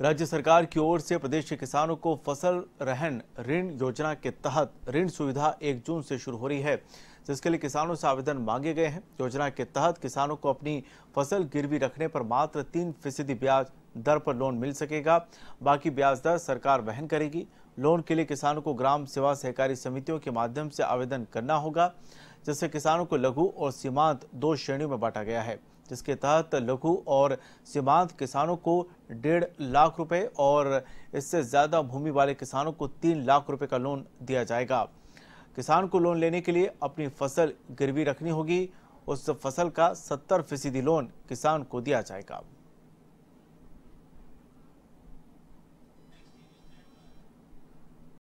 राज्य सरकार की ओर से प्रदेश के किसानों को फसल रहन ऋण योजना के तहत ऋण सुविधा एक जून से शुरू हो रही है जिसके लिए किसानों से आवेदन मांगे गए हैं योजना के तहत किसानों को अपनी फसल गिरवी रखने पर मात्र तीन फीसदी ब्याज दर पर लोन मिल सकेगा बाकी ब्याज दर सरकार वहन करेगी लोन के लिए किसानों को ग्राम सेवा सहकारी समितियों के माध्यम से आवेदन करना होगा जिससे किसानों को लघु और सीमांत दो श्रेणियों में बांटा गया है जिसके तहत लघु और सीमांत किसानों को डेढ़ लाख रुपए और इससे ज़्यादा भूमि वाले किसानों को तीन लाख रुपए का लोन दिया जाएगा किसान को लोन लेने के लिए अपनी फसल गिरवी रखनी होगी उस फसल का सत्तर फीसदी लोन किसान को दिया जाएगा